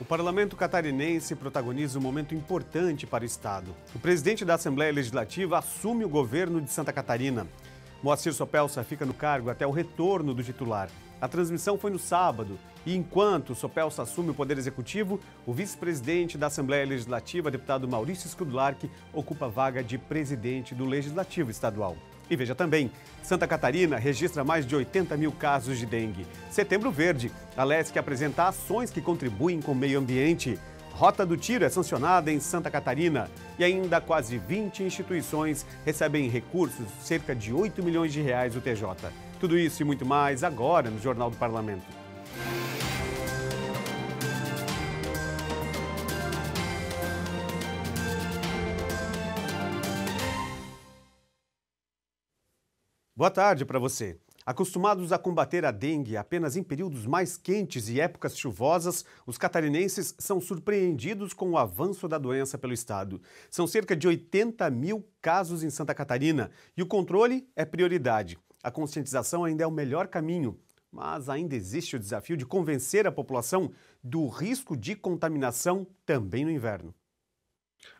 O parlamento catarinense protagoniza um momento importante para o Estado. O presidente da Assembleia Legislativa assume o governo de Santa Catarina. Moacir Sopelsa fica no cargo até o retorno do titular. A transmissão foi no sábado e, enquanto Sopelsa assume o poder executivo, o vice-presidente da Assembleia Legislativa, deputado Maurício Scudularque, ocupa a vaga de presidente do Legislativo Estadual. E veja também, Santa Catarina registra mais de 80 mil casos de dengue. Setembro Verde, a LESC apresenta ações que contribuem com o meio ambiente. Rota do Tiro é sancionada em Santa Catarina e ainda quase 20 instituições recebem recursos, cerca de 8 milhões de reais do TJ. Tudo isso e muito mais agora no Jornal do Parlamento. Boa tarde para você. Acostumados a combater a dengue apenas em períodos mais quentes e épocas chuvosas, os catarinenses são surpreendidos com o avanço da doença pelo estado. São cerca de 80 mil casos em Santa Catarina e o controle é prioridade. A conscientização ainda é o melhor caminho, mas ainda existe o desafio de convencer a população do risco de contaminação também no inverno.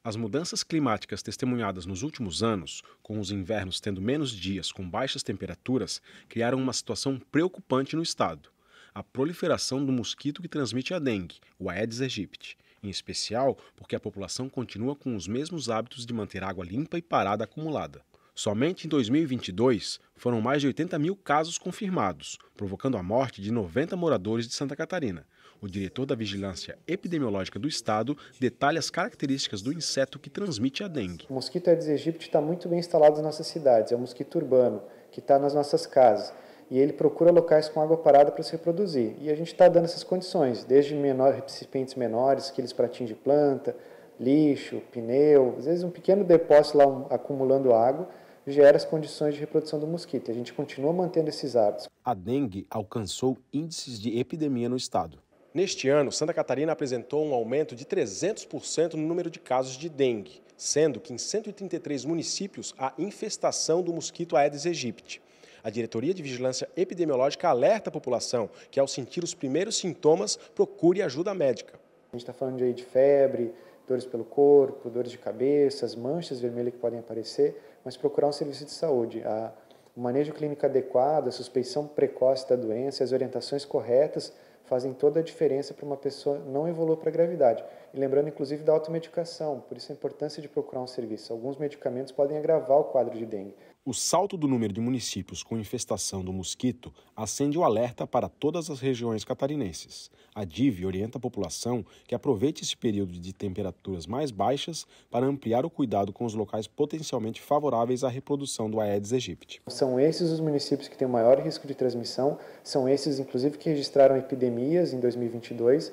As mudanças climáticas testemunhadas nos últimos anos, com os invernos tendo menos dias com baixas temperaturas, criaram uma situação preocupante no estado. A proliferação do mosquito que transmite a dengue, o Aedes aegypti, em especial porque a população continua com os mesmos hábitos de manter água limpa e parada acumulada. Somente em 2022 foram mais de 80 mil casos confirmados, provocando a morte de 90 moradores de Santa Catarina, o diretor da Vigilância Epidemiológica do Estado detalha as características do inseto que transmite a dengue. O mosquito Aedes aegypti está muito bem instalado nas nossas cidades, é um mosquito urbano que está nas nossas casas. E ele procura locais com água parada para se reproduzir. E a gente está dando essas condições, desde menor, recipientes menores, aqueles pratinhos de planta, lixo, pneu, às vezes um pequeno depósito lá um, acumulando água, gera as condições de reprodução do mosquito. A gente continua mantendo esses hábitos. A dengue alcançou índices de epidemia no estado. Neste ano, Santa Catarina apresentou um aumento de 300% no número de casos de dengue, sendo que em 133 municípios há infestação do mosquito Aedes aegypti. A Diretoria de Vigilância Epidemiológica alerta a população que, ao sentir os primeiros sintomas, procure ajuda médica. A gente está falando de, de febre, dores pelo corpo, dores de cabeça, as manchas vermelhas que podem aparecer, mas procurar um serviço de saúde. A, o manejo clínico adequado, a suspeição precoce da doença, as orientações corretas fazem toda a diferença para uma pessoa não evoluir para a gravidade. E lembrando, inclusive, da automedicação, por isso a importância de procurar um serviço. Alguns medicamentos podem agravar o quadro de dengue. O salto do número de municípios com infestação do mosquito acende o alerta para todas as regiões catarinenses. A DIV orienta a população que aproveite esse período de temperaturas mais baixas para ampliar o cuidado com os locais potencialmente favoráveis à reprodução do Aedes aegypti. São esses os municípios que têm o maior risco de transmissão, são esses, inclusive, que registraram epidemias em 2022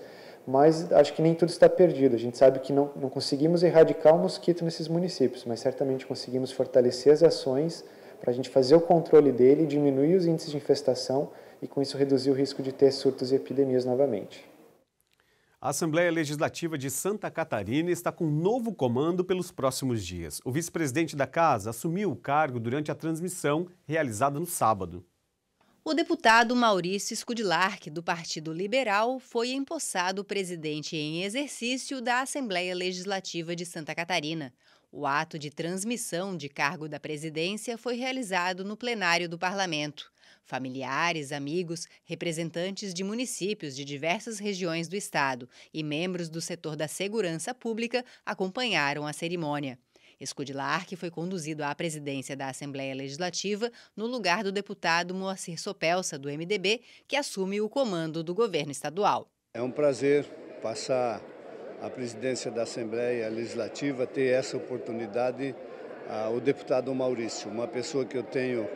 mas acho que nem tudo está perdido. A gente sabe que não, não conseguimos erradicar o mosquito nesses municípios, mas certamente conseguimos fortalecer as ações para a gente fazer o controle dele, diminuir os índices de infestação e, com isso, reduzir o risco de ter surtos e epidemias novamente. A Assembleia Legislativa de Santa Catarina está com um novo comando pelos próximos dias. O vice-presidente da casa assumiu o cargo durante a transmissão realizada no sábado. O deputado Maurício Scudilarc, do Partido Liberal, foi empossado presidente em exercício da Assembleia Legislativa de Santa Catarina. O ato de transmissão de cargo da presidência foi realizado no plenário do parlamento. Familiares, amigos, representantes de municípios de diversas regiões do estado e membros do setor da segurança pública acompanharam a cerimônia. Escudilar, que foi conduzido à presidência da Assembleia Legislativa no lugar do deputado Moacir Sopelsa, do MDB, que assume o comando do governo estadual. É um prazer passar a presidência da Assembleia Legislativa, ter essa oportunidade ao ah, deputado Maurício, uma pessoa que eu tenho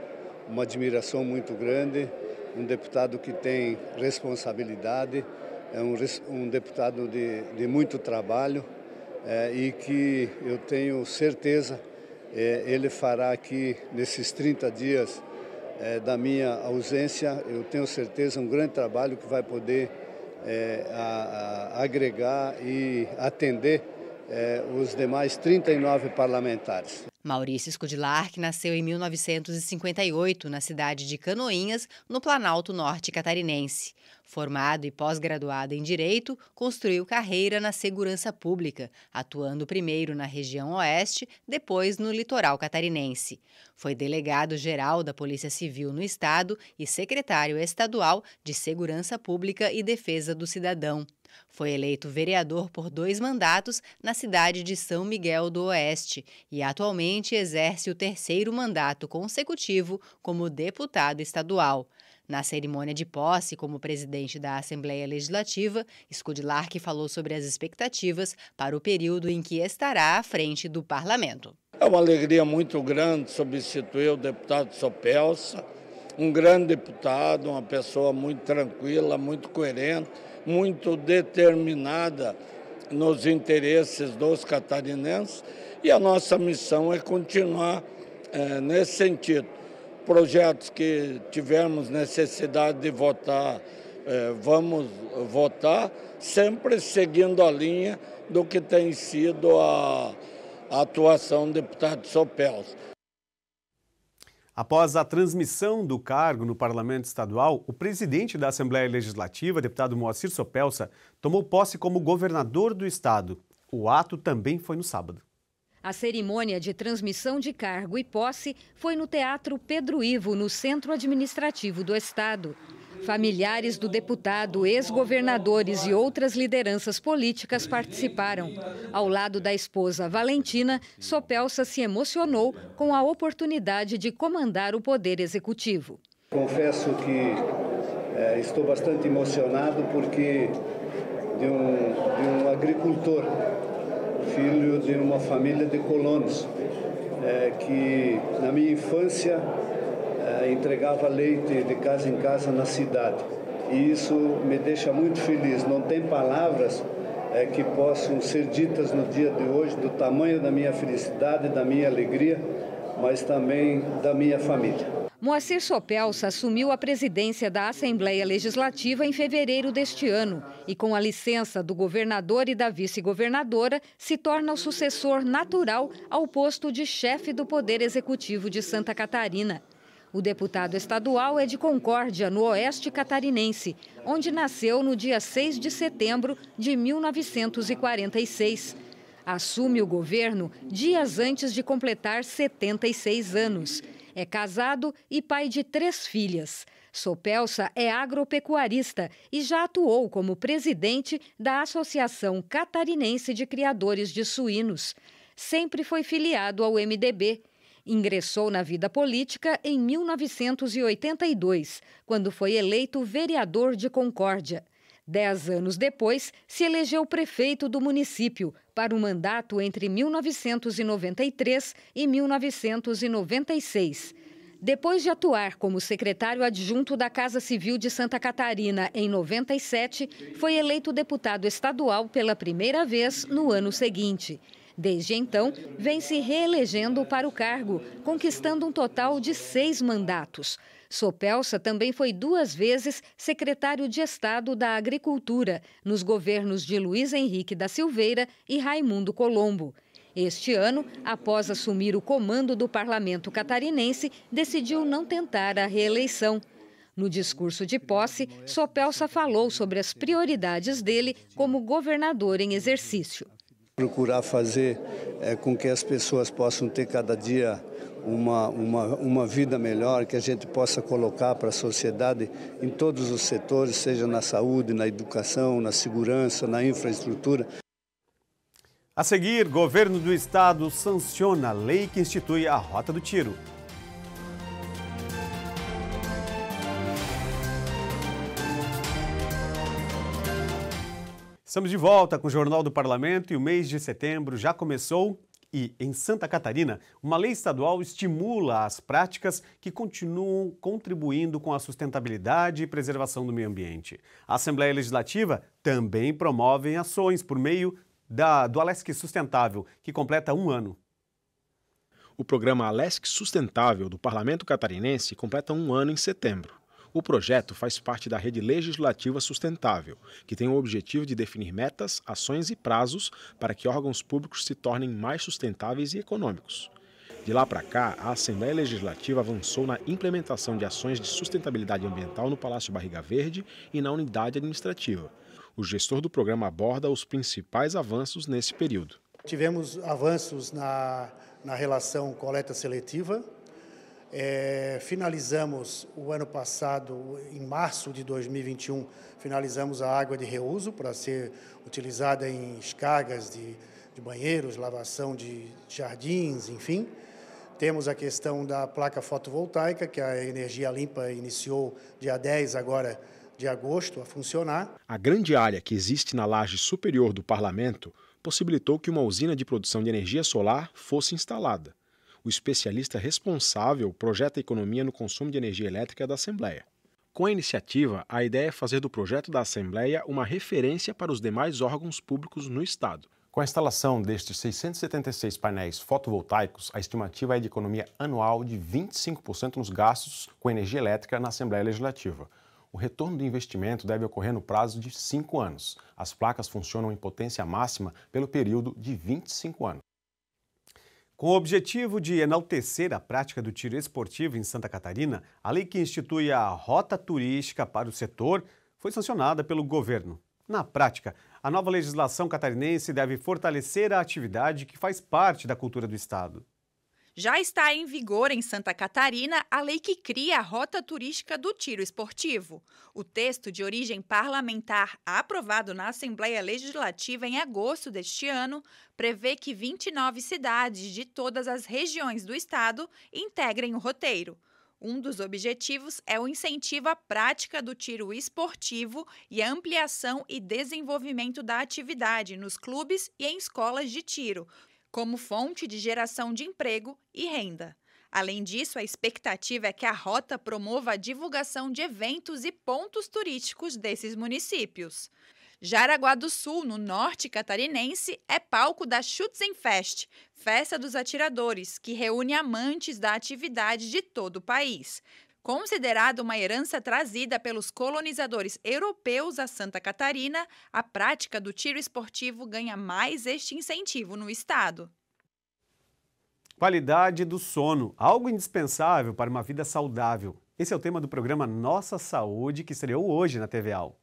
uma admiração muito grande, um deputado que tem responsabilidade, é um, um deputado de, de muito trabalho é, e que eu tenho certeza é, ele fará aqui nesses 30 dias é, da minha ausência. Eu tenho certeza um grande trabalho que vai poder é, a, a agregar e atender é, os demais 39 parlamentares. Maurício Scudillac nasceu em 1958 na cidade de Canoinhas, no Planalto Norte Catarinense. Formado e pós-graduado em Direito, construiu carreira na segurança pública, atuando primeiro na região oeste, depois no litoral catarinense. Foi delegado-geral da Polícia Civil no Estado e secretário estadual de Segurança Pública e Defesa do Cidadão. Foi eleito vereador por dois mandatos na cidade de São Miguel do Oeste e atualmente exerce o terceiro mandato consecutivo como deputado estadual. Na cerimônia de posse como presidente da Assembleia Legislativa, Scudilark falou sobre as expectativas para o período em que estará à frente do parlamento. É uma alegria muito grande substituir o deputado Sopelsa, um grande deputado, uma pessoa muito tranquila, muito coerente, muito determinada nos interesses dos catarinenses e a nossa missão é continuar é, nesse sentido. Projetos que tivermos necessidade de votar, é, vamos votar, sempre seguindo a linha do que tem sido a, a atuação do deputado Sopels. Após a transmissão do cargo no Parlamento Estadual, o presidente da Assembleia Legislativa, deputado Moacir Sopelsa, tomou posse como governador do estado. O ato também foi no sábado. A cerimônia de transmissão de cargo e posse foi no Teatro Pedro Ivo, no Centro Administrativo do Estado. Familiares do deputado, ex-governadores e outras lideranças políticas participaram. Ao lado da esposa Valentina, Sopelsa se emocionou com a oportunidade de comandar o Poder Executivo. Confesso que é, estou bastante emocionado porque de um, de um agricultor, filho de uma família de colonos, é, que na minha infância entregava leite de casa em casa na cidade. E isso me deixa muito feliz. Não tem palavras é, que possam ser ditas no dia de hoje do tamanho da minha felicidade, da minha alegria, mas também da minha família. Moacir Sopelsa assumiu a presidência da Assembleia Legislativa em fevereiro deste ano e, com a licença do governador e da vice-governadora, se torna o sucessor natural ao posto de chefe do Poder Executivo de Santa Catarina. O deputado estadual é de Concórdia, no oeste catarinense, onde nasceu no dia 6 de setembro de 1946. Assume o governo dias antes de completar 76 anos. É casado e pai de três filhas. Sopelsa é agropecuarista e já atuou como presidente da Associação Catarinense de Criadores de Suínos. Sempre foi filiado ao MDB Ingressou na vida política em 1982, quando foi eleito vereador de Concórdia. Dez anos depois, se elegeu prefeito do município para um mandato entre 1993 e 1996. Depois de atuar como secretário adjunto da Casa Civil de Santa Catarina em 97, foi eleito deputado estadual pela primeira vez no ano seguinte. Desde então, vem se reelegendo para o cargo, conquistando um total de seis mandatos. Sopelsa também foi duas vezes secretário de Estado da Agricultura, nos governos de Luiz Henrique da Silveira e Raimundo Colombo. Este ano, após assumir o comando do parlamento catarinense, decidiu não tentar a reeleição. No discurso de posse, Sopelsa falou sobre as prioridades dele como governador em exercício procurar fazer é, com que as pessoas possam ter cada dia uma, uma, uma vida melhor, que a gente possa colocar para a sociedade em todos os setores, seja na saúde, na educação, na segurança, na infraestrutura. A seguir, governo do estado sanciona a lei que institui a Rota do Tiro. Estamos de volta com o Jornal do Parlamento e o mês de setembro já começou. E em Santa Catarina, uma lei estadual estimula as práticas que continuam contribuindo com a sustentabilidade e preservação do meio ambiente. A Assembleia Legislativa também promove ações por meio da, do Alesc Sustentável, que completa um ano. O programa Alesc Sustentável do Parlamento Catarinense completa um ano em setembro. O projeto faz parte da Rede Legislativa Sustentável, que tem o objetivo de definir metas, ações e prazos para que órgãos públicos se tornem mais sustentáveis e econômicos. De lá para cá, a Assembleia Legislativa avançou na implementação de ações de sustentabilidade ambiental no Palácio Barriga Verde e na unidade administrativa. O gestor do programa aborda os principais avanços nesse período. Tivemos avanços na, na relação coleta seletiva, é, finalizamos o ano passado, em março de 2021, finalizamos a água de reuso para ser utilizada em escargas de, de banheiros, lavação de jardins, enfim. Temos a questão da placa fotovoltaica, que a Energia Limpa iniciou dia 10 agora de agosto a funcionar. A grande área que existe na laje superior do parlamento possibilitou que uma usina de produção de energia solar fosse instalada o especialista responsável projeta economia no consumo de energia elétrica da Assembleia. Com a iniciativa, a ideia é fazer do projeto da Assembleia uma referência para os demais órgãos públicos no Estado. Com a instalação destes 676 painéis fotovoltaicos, a estimativa é de economia anual de 25% nos gastos com energia elétrica na Assembleia Legislativa. O retorno do investimento deve ocorrer no prazo de 5 anos. As placas funcionam em potência máxima pelo período de 25 anos. Com o objetivo de enaltecer a prática do tiro esportivo em Santa Catarina, a lei que institui a rota turística para o setor foi sancionada pelo governo. Na prática, a nova legislação catarinense deve fortalecer a atividade que faz parte da cultura do Estado. Já está em vigor em Santa Catarina a lei que cria a rota turística do tiro esportivo. O texto, de origem parlamentar aprovado na Assembleia Legislativa em agosto deste ano, prevê que 29 cidades de todas as regiões do estado integrem o roteiro. Um dos objetivos é o incentivo à prática do tiro esportivo e a ampliação e desenvolvimento da atividade nos clubes e em escolas de tiro, como fonte de geração de emprego e renda. Além disso, a expectativa é que a rota promova a divulgação de eventos e pontos turísticos desses municípios. Jaraguá do Sul, no norte catarinense, é palco da Schützenfest, Festa dos Atiradores, que reúne amantes da atividade de todo o país. Considerado uma herança trazida pelos colonizadores europeus a Santa Catarina, a prática do tiro esportivo ganha mais este incentivo no estado. Qualidade do sono, algo indispensável para uma vida saudável. Esse é o tema do programa Nossa Saúde, que estreou hoje na TV Al.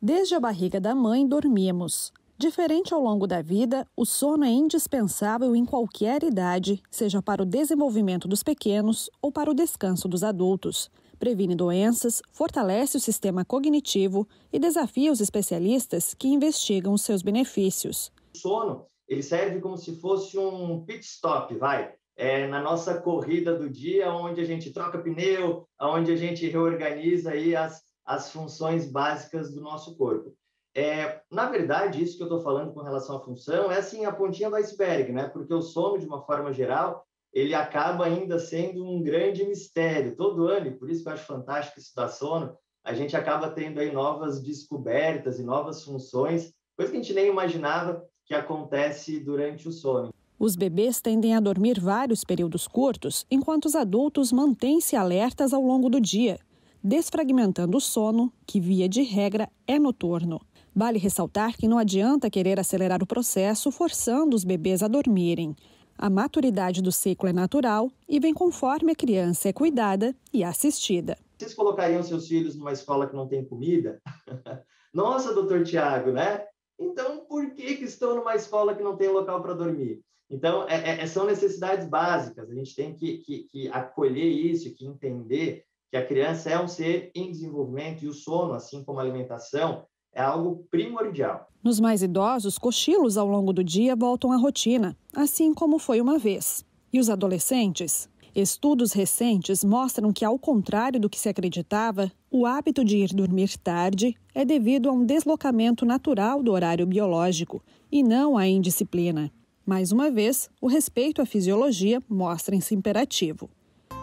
Desde a barriga da mãe dormimos. Diferente ao longo da vida, o sono é indispensável em qualquer idade, seja para o desenvolvimento dos pequenos ou para o descanso dos adultos. Previne doenças, fortalece o sistema cognitivo e desafia os especialistas que investigam os seus benefícios. O sono ele serve como se fosse um pit stop, vai, é, na nossa corrida do dia, onde a gente troca pneu, onde a gente reorganiza aí as, as funções básicas do nosso corpo. É, na verdade, isso que eu estou falando com relação à função é assim a pontinha do iceberg, né? Porque o sono, de uma forma geral, ele acaba ainda sendo um grande mistério todo ano, e por isso que eu acho fantástico estudar sono. A gente acaba tendo aí novas descobertas e novas funções, coisa que a gente nem imaginava que acontece durante o sono. Os bebês tendem a dormir vários períodos curtos, enquanto os adultos mantêm-se alertas ao longo do dia, desfragmentando o sono, que via de regra é noturno. Vale ressaltar que não adianta querer acelerar o processo forçando os bebês a dormirem. A maturidade do ciclo é natural e vem conforme a criança é cuidada e assistida. Vocês colocariam seus filhos numa escola que não tem comida? Nossa, doutor Tiago, né? Então, por que, que estão numa escola que não tem local para dormir? Então, é, é, é, são necessidades básicas. A gente tem que, que, que acolher isso, que entender que a criança é um ser em desenvolvimento e o sono, assim como a alimentação, é algo primordial. Nos mais idosos, cochilos ao longo do dia voltam à rotina, assim como foi uma vez. E os adolescentes? Estudos recentes mostram que, ao contrário do que se acreditava, o hábito de ir dormir tarde é devido a um deslocamento natural do horário biológico e não à indisciplina. Mais uma vez, o respeito à fisiologia mostra-se imperativo.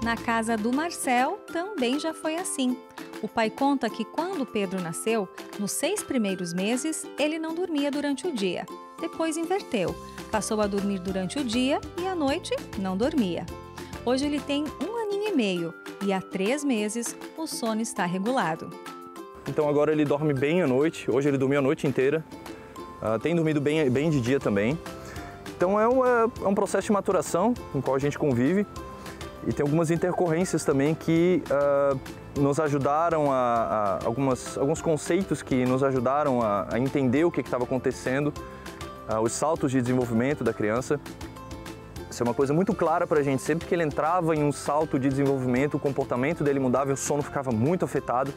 Na casa do Marcel também já foi assim. O pai conta que quando Pedro nasceu, nos seis primeiros meses, ele não dormia durante o dia. Depois inverteu. Passou a dormir durante o dia e à noite não dormia. Hoje ele tem um aninho e meio e há três meses o sono está regulado. Então agora ele dorme bem à noite. Hoje ele dormiu a noite inteira. Uh, tem dormido bem, bem de dia também. Então é um, é um processo de maturação com o qual a gente convive. E tem algumas intercorrências também que uh, nos ajudaram a, a, algumas, alguns conceitos que nos ajudaram a, a entender o que estava acontecendo, uh, os saltos de desenvolvimento da criança. Isso é uma coisa muito clara para a gente. Sempre que ele entrava em um salto de desenvolvimento, o comportamento dele mudava e o sono ficava muito afetado.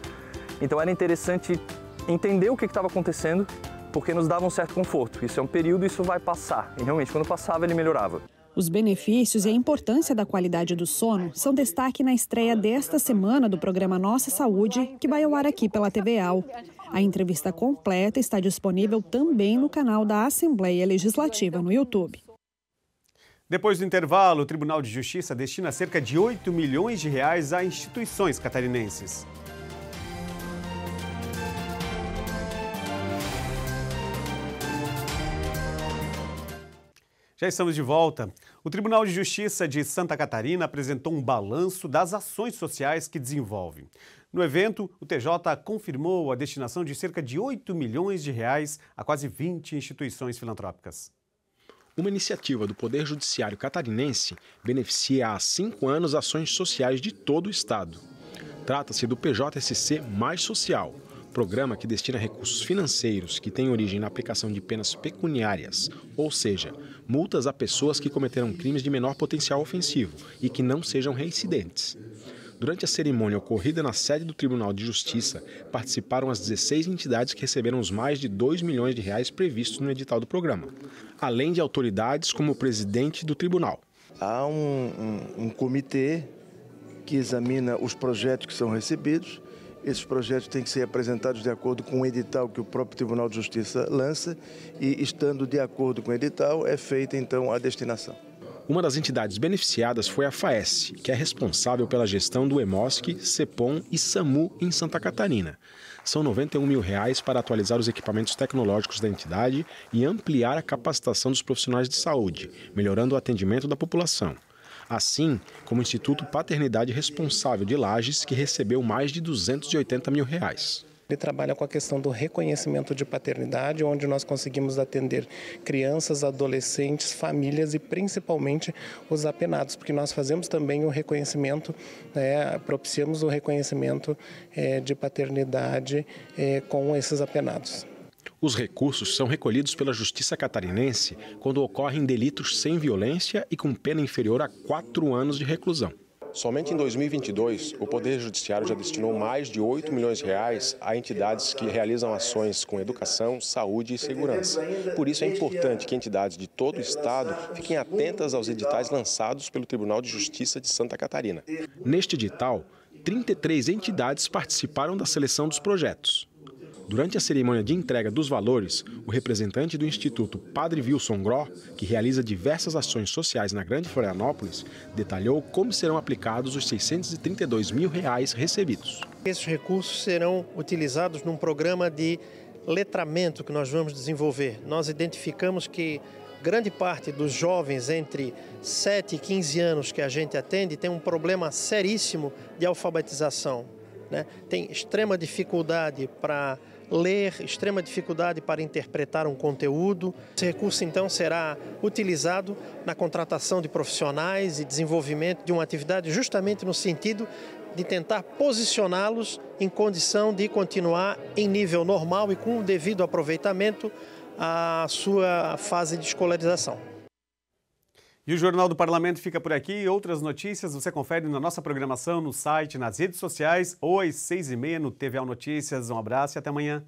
Então era interessante entender o que estava acontecendo, porque nos dava um certo conforto. Isso é um período, isso vai passar. E realmente, quando passava, ele melhorava. Os benefícios e a importância da qualidade do sono são destaque na estreia desta semana do programa Nossa Saúde, que vai ao ar aqui pela TV AL. A entrevista completa está disponível também no canal da Assembleia Legislativa no YouTube. Depois do intervalo, o Tribunal de Justiça destina cerca de 8 milhões de reais a instituições catarinenses. Já estamos de volta. O Tribunal de Justiça de Santa Catarina apresentou um balanço das ações sociais que desenvolve. No evento, o TJ confirmou a destinação de cerca de 8 milhões de reais a quase 20 instituições filantrópicas. Uma iniciativa do Poder Judiciário catarinense beneficia há cinco anos ações sociais de todo o Estado. Trata-se do PJSC Mais Social, programa que destina recursos financeiros que têm origem na aplicação de penas pecuniárias, ou seja, multas a pessoas que cometeram crimes de menor potencial ofensivo e que não sejam reincidentes. Durante a cerimônia ocorrida na sede do Tribunal de Justiça, participaram as 16 entidades que receberam os mais de 2 milhões de reais previstos no edital do programa, além de autoridades como o presidente do tribunal. Há um, um, um comitê que examina os projetos que são recebidos esses projetos têm que ser apresentados de acordo com o edital que o próprio Tribunal de Justiça lança e, estando de acordo com o edital, é feita então a destinação. Uma das entidades beneficiadas foi a FAES, que é responsável pela gestão do EMOSC, CEPOM e SAMU em Santa Catarina. São R$ 91 mil reais para atualizar os equipamentos tecnológicos da entidade e ampliar a capacitação dos profissionais de saúde, melhorando o atendimento da população assim como o Instituto Paternidade Responsável de Lages, que recebeu mais de 280 mil reais. Ele trabalha com a questão do reconhecimento de paternidade, onde nós conseguimos atender crianças, adolescentes, famílias e principalmente os apenados, porque nós fazemos também o reconhecimento, né, propiciamos o reconhecimento é, de paternidade é, com esses apenados. Os recursos são recolhidos pela Justiça Catarinense quando ocorrem delitos sem violência e com pena inferior a quatro anos de reclusão. Somente em 2022, o Poder Judiciário já destinou mais de 8 milhões de reais a entidades que realizam ações com educação, saúde e segurança. Por isso é importante que entidades de todo o Estado fiquem atentas aos editais lançados pelo Tribunal de Justiça de Santa Catarina. Neste edital, 33 entidades participaram da seleção dos projetos. Durante a cerimônia de entrega dos valores, o representante do Instituto Padre Wilson Gró, que realiza diversas ações sociais na Grande Florianópolis, detalhou como serão aplicados os 632 mil reais recebidos. Esses recursos serão utilizados num programa de letramento que nós vamos desenvolver. Nós identificamos que grande parte dos jovens entre 7 e 15 anos que a gente atende tem um problema seríssimo de alfabetização. Né? Tem extrema dificuldade para ler, extrema dificuldade para interpretar um conteúdo. Esse recurso então será utilizado na contratação de profissionais e desenvolvimento de uma atividade justamente no sentido de tentar posicioná-los em condição de continuar em nível normal e com o devido aproveitamento à sua fase de escolarização. E o Jornal do Parlamento fica por aqui. Outras notícias você confere na nossa programação, no site, nas redes sociais ou às seis e meia no TVA Notícias. Um abraço e até amanhã.